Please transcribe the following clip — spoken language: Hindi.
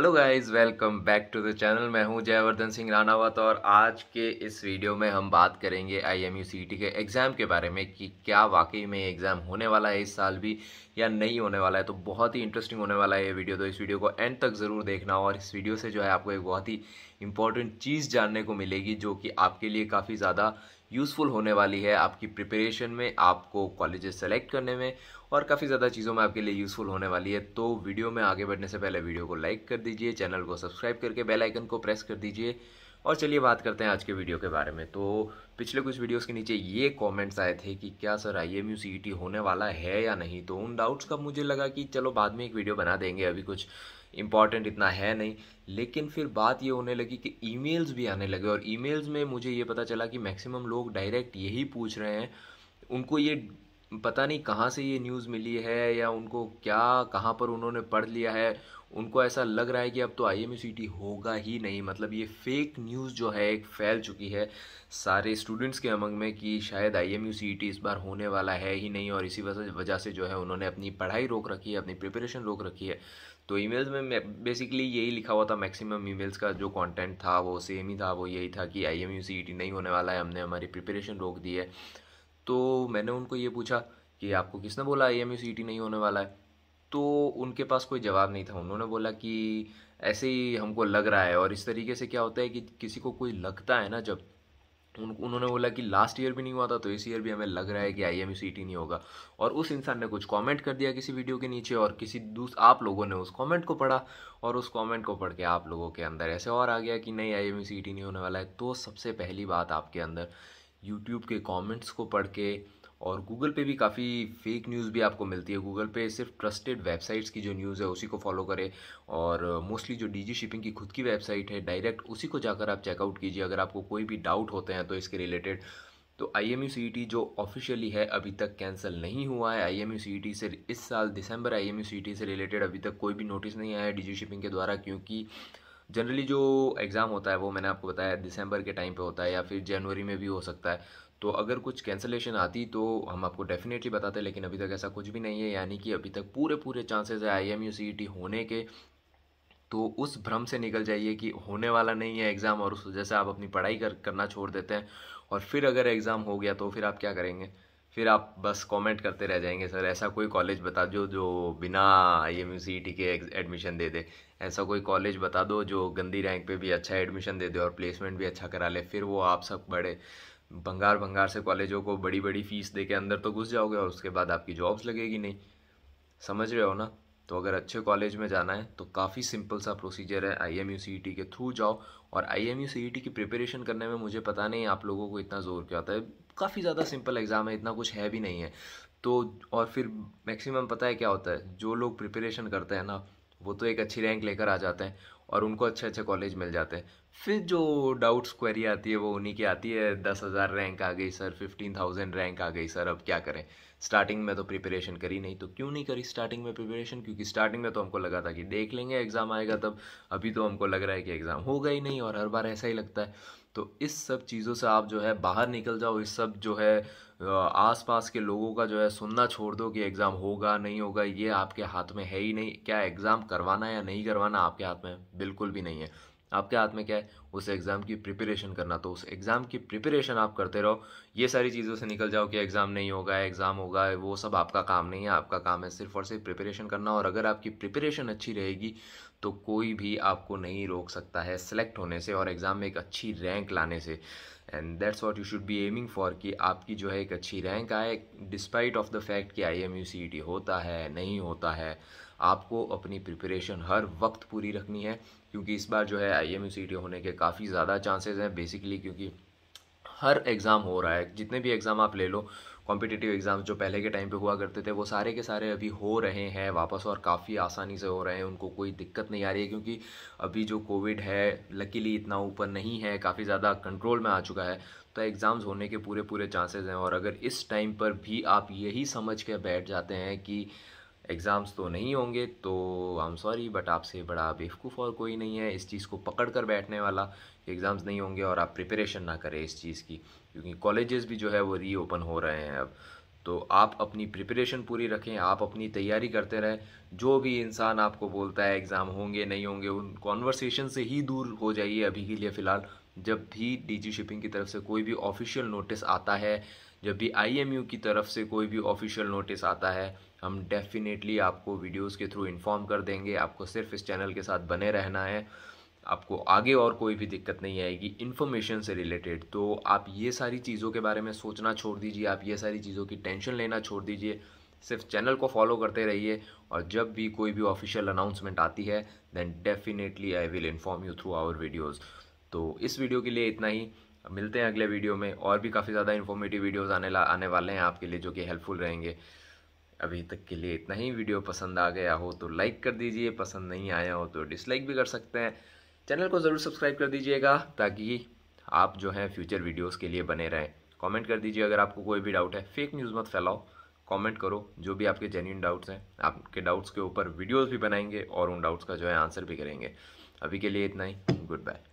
hello guys welcome back to the channel मैं हूं जयवर्धन सिंह रानावत और आज के इस वीडियो में हम बात करेंगे आईएमयूसीटी के एग्ज़ाम के बारे में कि क्या वाकई में एग्ज़ाम होने वाला है इस साल भी या नहीं होने वाला है तो बहुत ही इंटरेस्टिंग होने वाला है ये वीडियो तो इस वीडियो को एंड तक ज़रूर देखना और इस वीडियो से जो है आपको एक बहुत ही इम्पॉर्टेंट चीज़ जानने को मिलेगी जो कि आपके लिए काफ़ी ज़्यादा यूज़फुल होने वाली है आपकी प्रिपरेशन में आपको कॉलेजेस सेलेक्ट करने में और काफ़ी ज़्यादा चीज़ों में आपके लिए यूज़फुल होने वाली है तो वीडियो में आगे बढ़ने से पहले वीडियो को लाइक कर दीजिए चैनल को सब्सक्राइब करके बेलाइकन को प्रेस कर दीजिए और चलिए बात करते हैं आज के वीडियो के बारे में तो पिछले कुछ वीडियोस के नीचे ये कमेंट्स आए थे कि क्या सर आई एम यू होने वाला है या नहीं तो उन डाउट्स का मुझे लगा कि चलो बाद में एक वीडियो बना देंगे अभी कुछ इम्पॉर्टेंट इतना है नहीं लेकिन फिर बात ये होने लगी कि ईमेल्स भी आने लगे और ईमेल्स में मुझे ये पता चला कि मैक्सिमम लोग डायरेक्ट यही पूछ रहे हैं उनको ये पता नहीं कहाँ से ये न्यूज़ मिली है या उनको क्या कहाँ पर उन्होंने पढ़ लिया है उनको ऐसा लग रहा है कि अब तो आई एम होगा ही नहीं मतलब ये फेक न्यूज़ जो है एक फैल चुकी है सारे स्टूडेंट्स के अमंग में कि शायद आई एम इस बार होने वाला है ही नहीं और इसी वजह से जो है उन्होंने अपनी पढ़ाई रोक रखी है अपनी प्रिपरेशन रोक रखी है तो ईमेल्स में बेसिकली यही लिखा हुआ था मैक्सिमम ईमेल्स का जो कंटेंट था वो सेम ही था वो यही था कि आई एम नहीं होने वाला है हमने हमारी प्रिपरेशन रोक दी है तो मैंने उनको ये पूछा कि आपको किसने बोला आई एम e नहीं होने वाला है तो उनके पास कोई जवाब नहीं था उन्होंने बोला कि ऐसे ही हमको लग रहा है और इस तरीके से क्या होता है कि किसी को कोई लगता है ना जब उन उन्होंने बोला कि लास्ट ईयर भी नहीं हुआ था तो इस ईयर भी हमें लग रहा है कि आई एम e नहीं होगा और उस इंसान ने कुछ कमेंट कर दिया किसी वीडियो के नीचे और किसी दूस आप लोगों ने उस कमेंट को पढ़ा और उस कमेंट को पढ़ के आप लोगों के अंदर ऐसे और आ गया कि नहीं आई एम e नहीं होने वाला है तो सबसे पहली बात आपके अंदर यूट्यूब के कमेंट्स को पढ़ के और गूगल पे भी काफ़ी फेक न्यूज़ भी आपको मिलती है गूगल पे सिर्फ ट्रस्टेड वेबसाइट्स की जो न्यूज़ है उसी को फॉलो करें और मोस्टली जो डीजी शिपिंग की खुद की वेबसाइट है डायरेक्ट उसी को जाकर आप चेकआउट कीजिए अगर आपको कोई भी डाउट होते हैं तो इसके रिलेटेड तो आई एम e जो ऑफिशियली है अभी तक कैंसिल नहीं हुआ है आई एम e से इस साल दिसंबर आई एम e से रिलेटेड अभी तक कोई भी नोटिस नहीं आया है डीजी शिपिंग के द्वारा क्योंकि जनरली जो एग्ज़ाम होता है वो मैंने आपको बताया दिसंबर के टाइम पे होता है या फिर जनवरी में भी हो सकता है तो अगर कुछ कैंसलेशन आती तो हम आपको डेफिनेटली बताते लेकिन अभी तक ऐसा कुछ भी नहीं है यानी कि अभी तक पूरे पूरे चांसेस है I M U C E T होने के तो उस भ्रम से निकल जाइए कि होने वाला नहीं है एग्ज़ाम और उस वजह से आप अपनी पढ़ाई कर करना छोड़ देते हैं और फिर अगर एग्ज़ाम हो गया तो फिर आप क्या करेंगे फिर आप बस कमेंट करते रह जाएंगे सर ऐसा कोई कॉलेज बता दो जो बिना आई एम e के एडमिशन दे दे ऐसा कोई कॉलेज बता दो जो गंदी रैंक पे भी अच्छा एडमिशन दे दे और प्लेसमेंट भी अच्छा करा ले फिर वो आप सब बड़े भंगार भंगार से कॉलेजों को बड़ी बड़ी फ़ीस दे के अंदर तो घुस जाओगे और उसके बाद आपकी जॉब्स लगेगी नहीं समझ रहे हो ना तो अगर अच्छे कॉलेज में जाना है तो काफ़ी सिंपल सा प्रोसीजर है I M U C T के थ्रू जाओ और I M U C T की प्रिपरेशन करने में मुझे पता नहीं आप लोगों को इतना ज़ोर क्या आता है काफ़ी ज़्यादा सिंपल एग्ज़ाम है इतना कुछ है भी नहीं है तो और फिर मैक्सिमम पता है क्या होता है जो लोग प्रिपरेशन करते हैं ना वो तो एक अच्छी रैंक लेकर आ जाते हैं और उनको अच्छे अच्छे कॉलेज मिल जाते हैं फिर जो डाउट्स क्वेरी आती है वो उन्हीं की आती है दस हज़ार रैंक आ गई सर फिफ्टीन थाउजेंड रैंक आ गई सर अब क्या करें स्टार्टिंग में तो प्रिपरेशन करी नहीं तो क्यों नहीं करी स्टार्टिंग में प्रिपरेशन क्योंकि स्टार्टिंग में तो हमको लगा था कि देख लेंगे एग्ज़ाम आएगा तब अभी तो हमको लग रहा है कि एग्ज़ाम होगा ही नहीं और हर बार ऐसा ही लगता है तो इस सब चीज़ों से आप जो है बाहर निकल जाओ इस सब जो है आसपास के लोगों का जो है सुनना छोड़ दो कि एग्ज़ाम होगा नहीं होगा ये आपके हाथ में है ही नहीं क्या एग्ज़ाम करवाना या नहीं करवाना आपके हाथ में बिल्कुल भी नहीं है आपके हाथ में क्या है उस एग्ज़ाम की प्रिपरेशन करना तो उस एग्ज़ाम की प्रिपरेशन आप करते रहो ये सारी चीज़ों से निकल जाओ कि एग्ज़ाम नहीं होगा एग्ज़ाम होगा वो सब आपका काम नहीं है आपका काम है सिर्फ और सिर्फ प्रिपरेशन करना और अगर आपकी प्रिपरेशन अच्छी रहेगी तो कोई भी आपको नहीं रोक सकता है सेलेक्ट होने से और एग्ज़ाम में एक अच्छी रैंक लाने से and that's what you should be aiming for कि आपकी जो है एक अच्छी रैंक आए डिस्पाइट ऑफ द फैक्ट कि I M U C E T होता है नहीं होता है आपको अपनी प्रिपरेशन हर वक्त पूरी रखनी है क्योंकि इस बार जो है I M U C T होने के काफ़ी ज़्यादा चांसेज़ हैं बेसिकली क्योंकि हर एग्ज़ाम हो रहा है जितने भी एग्ज़ाम आप ले लो कॉम्पिटिटिव एग्ज़ाम जो पहले के टाइम पे हुआ करते थे वो सारे के सारे अभी हो रहे हैं वापस और काफ़ी आसानी से हो रहे हैं उनको कोई दिक्कत नहीं आ रही है क्योंकि अभी जो कोविड है लकीली इतना ऊपर नहीं है काफ़ी ज़्यादा कंट्रोल में आ चुका है तो एग्ज़ाम्स होने के पूरे पूरे चांसेज़ हैं और अगर इस टाइम पर भी आप यही समझ के बैठ जाते हैं कि एग्ज़ाम्स तो नहीं होंगे तो आई एम सॉरी बट आपसे बड़ा बेवकूफ़ और कोई नहीं है इस चीज़ को पकड़ कर बैठने वाला कि एग्ज़ाम्स नहीं होंगे और आप प्रिपरेशन ना करें इस चीज़ की क्योंकि कॉलेजेस भी जो है वो रीओपन हो रहे हैं अब तो आप अपनी प्रिपरेशन पूरी रखें आप अपनी तैयारी करते रहें जो भी इंसान आपको बोलता है एग्ज़ाम होंगे नहीं होंगे उन कॉन्वर्सेशन से ही दूर हो जाइए अभी के लिए फ़िलहाल जब भी डीजी शिपिंग की तरफ से कोई भी ऑफिशियल नोटिस आता है जब भी आईएमयू की तरफ से कोई भी ऑफिशियल नोटिस आता है हम डेफिनेटली आपको वीडियोस के थ्रू इन्फॉर्म कर देंगे आपको सिर्फ इस चैनल के साथ बने रहना है आपको आगे और कोई भी दिक्कत नहीं आएगी इन्फॉर्मेशन से रिलेटेड तो आप ये सारी चीज़ों के बारे में सोचना छोड़ दीजिए आप ये सारी चीज़ों की टेंशन लेना छोड़ दीजिए सिर्फ चैनल को फॉलो करते रहिए और जब भी कोई भी ऑफिशियल अनाउंसमेंट आती है then definitely I will inform you through our videos तो इस वीडियो के लिए इतना ही मिलते हैं अगले वीडियो में और भी काफ़ी ज़्यादा इन्फॉर्मेटिव वीडियोज़ आने ला आने वाले हैं आपके लिए जो कि हेल्पफुल रहेंगे अभी तक के लिए इतना ही वीडियो पसंद आ गया हो तो लाइक कर दीजिए पसंद नहीं आया हो तो डिसलाइक भी कर सकते हैं चैनल को ज़रूर सब्सक्राइब कर दीजिएगा ताकि आप जो है फ्यूचर वीडियोज़ के लिए बने रहें कॉमेंट कर दीजिए अगर आपको कोई भी डाउट है फेक न्यूज़ मत फैलाओ कमेंट करो जो भी आपके जेन्यून डाउट्स हैं आपके डाउट्स के ऊपर वीडियोस भी बनाएंगे और उन डाउट्स का जो है आंसर भी करेंगे अभी के लिए इतना ही गुड बाय